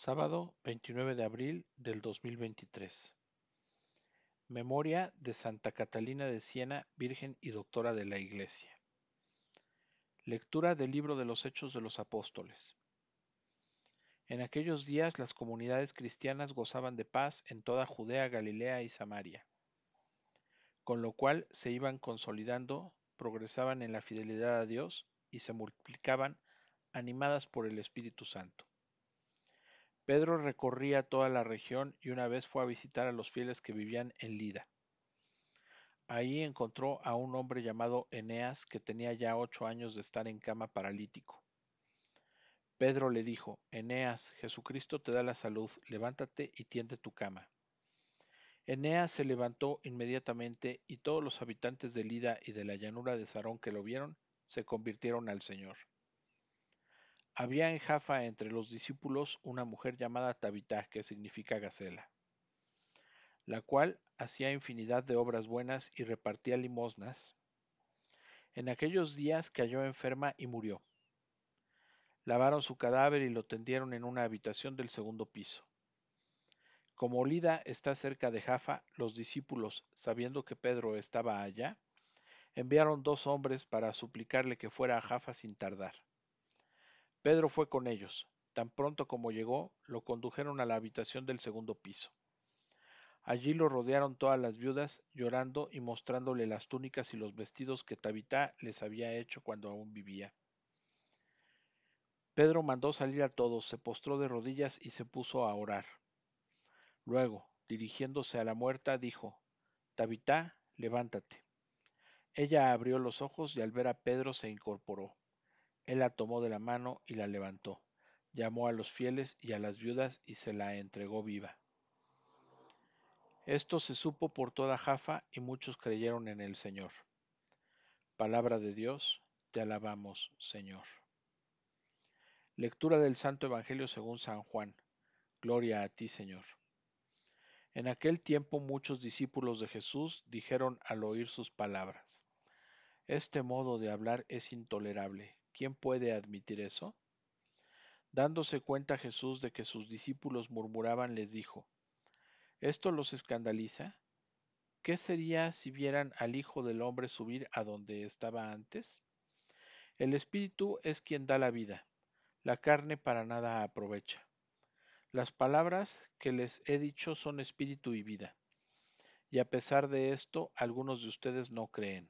Sábado, 29 de abril del 2023. Memoria de Santa Catalina de Siena, Virgen y Doctora de la Iglesia. Lectura del libro de los Hechos de los Apóstoles. En aquellos días las comunidades cristianas gozaban de paz en toda Judea, Galilea y Samaria, con lo cual se iban consolidando, progresaban en la fidelidad a Dios y se multiplicaban animadas por el Espíritu Santo Pedro recorría toda la región y una vez fue a visitar a los fieles que vivían en Lida. Ahí encontró a un hombre llamado Eneas que tenía ya ocho años de estar en cama paralítico. Pedro le dijo, Eneas, Jesucristo te da la salud, levántate y tiende tu cama. Eneas se levantó inmediatamente y todos los habitantes de Lida y de la llanura de Sarón que lo vieron se convirtieron al Señor. Había en Jafa entre los discípulos una mujer llamada Tabitá, que significa gacela, la cual hacía infinidad de obras buenas y repartía limosnas. En aquellos días cayó enferma y murió. Lavaron su cadáver y lo tendieron en una habitación del segundo piso. Como Lida está cerca de Jafa, los discípulos, sabiendo que Pedro estaba allá, enviaron dos hombres para suplicarle que fuera a Jafa sin tardar. Pedro fue con ellos. Tan pronto como llegó, lo condujeron a la habitación del segundo piso. Allí lo rodearon todas las viudas, llorando y mostrándole las túnicas y los vestidos que Tabitá les había hecho cuando aún vivía. Pedro mandó salir a todos, se postró de rodillas y se puso a orar. Luego, dirigiéndose a la muerta, dijo, Tabitá, levántate. Ella abrió los ojos y al ver a Pedro se incorporó. Él la tomó de la mano y la levantó. Llamó a los fieles y a las viudas y se la entregó viva. Esto se supo por toda Jafa y muchos creyeron en el Señor. Palabra de Dios, te alabamos, Señor. Lectura del Santo Evangelio según San Juan. Gloria a ti, Señor. En aquel tiempo muchos discípulos de Jesús dijeron al oír sus palabras, Este modo de hablar es intolerable. ¿Quién puede admitir eso? Dándose cuenta Jesús de que sus discípulos murmuraban, les dijo, ¿Esto los escandaliza? ¿Qué sería si vieran al Hijo del Hombre subir a donde estaba antes? El Espíritu es quien da la vida, la carne para nada aprovecha. Las palabras que les he dicho son espíritu y vida. Y a pesar de esto, algunos de ustedes no creen.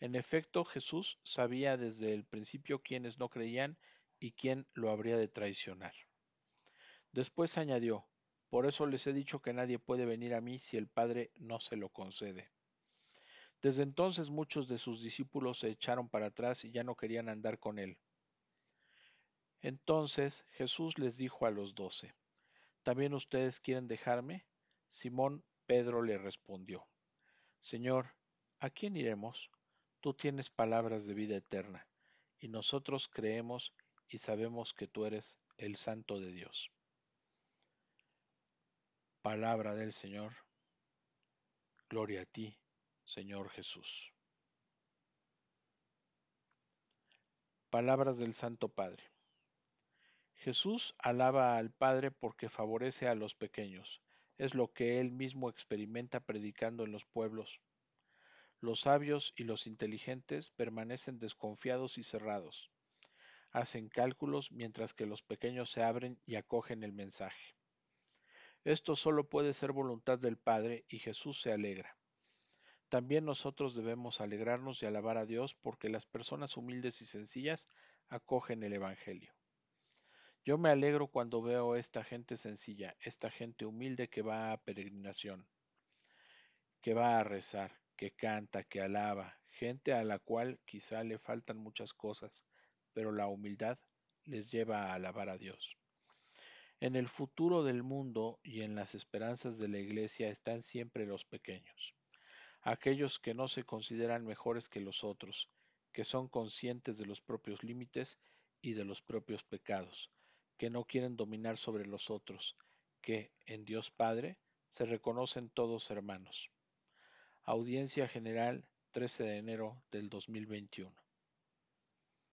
En efecto, Jesús sabía desde el principio quiénes no creían y quién lo habría de traicionar. Después añadió, Por eso les he dicho que nadie puede venir a mí si el Padre no se lo concede. Desde entonces muchos de sus discípulos se echaron para atrás y ya no querían andar con él. Entonces Jesús les dijo a los doce, ¿También ustedes quieren dejarme? Simón Pedro le respondió, Señor, ¿a quién iremos? Tú tienes palabras de vida eterna, y nosotros creemos y sabemos que tú eres el Santo de Dios. Palabra del Señor. Gloria a ti, Señor Jesús. Palabras del Santo Padre. Jesús alaba al Padre porque favorece a los pequeños. Es lo que él mismo experimenta predicando en los pueblos. Los sabios y los inteligentes permanecen desconfiados y cerrados. Hacen cálculos mientras que los pequeños se abren y acogen el mensaje. Esto solo puede ser voluntad del Padre y Jesús se alegra. También nosotros debemos alegrarnos y alabar a Dios porque las personas humildes y sencillas acogen el Evangelio. Yo me alegro cuando veo esta gente sencilla, esta gente humilde que va a peregrinación, que va a rezar, que canta, que alaba, gente a la cual quizá le faltan muchas cosas, pero la humildad les lleva a alabar a Dios. En el futuro del mundo y en las esperanzas de la Iglesia están siempre los pequeños, aquellos que no se consideran mejores que los otros, que son conscientes de los propios límites y de los propios pecados, que no quieren dominar sobre los otros, que, en Dios Padre, se reconocen todos hermanos. Audiencia General, 13 de enero del 2021.